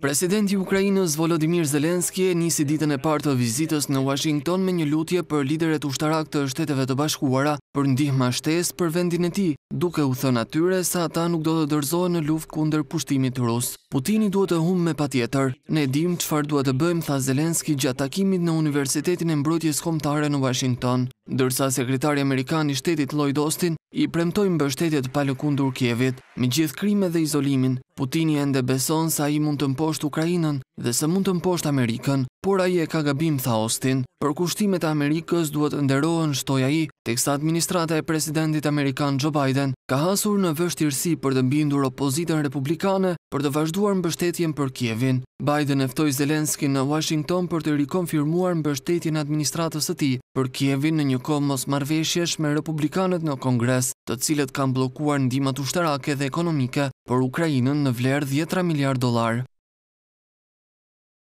Presidenti i Ukrainës Volodymyr Zelensky nisi ditën e parë të vizitës në Washington me një lutje për liderët ushtarak të Shteteve të Bashkuara për ndihma shtes për vendin e ti, duke u thënë atyre sa ata nuk do të dërzojë në luft kunder pushtimit rus. Putini duhet të humë me patjetër. Ne dim qëfar duhet të bëjmë, tha Zelenski gjatë takimit në Universitetin e Mbrotjes Komtare në Washington, dërsa sekretari Amerikan i shtetit Lloyd Austin i premtojmë bështetjet palë kundur Kjevit. Me gjithë krime dhe izolimin, Putini e ndebeson sa i mund të mposht Ukrajinën dhe se mund të mposht Amerikën, por a i e ka gabim, tha Austin. Për kushtimet Amerikës duhet ndërohen, shtoja i, teksa administrata e presidentit Amerikan Joe Biden ka hasur në vështirësi për të mbindur opozitën republikane për të vazhduar mbështetjen bështetjen për Kjevin. Biden eftoj Zelenski në Washington për të rikonfirmuar mbështetjen bështetjen administratës të ti për Kjevin në një komos marveshjesh me republikanët në Kongres, të cilët kanë blokuar ndimat ushtarake dhe ekonomike për Ukrajinën në vlerë 10 miliard dolarë.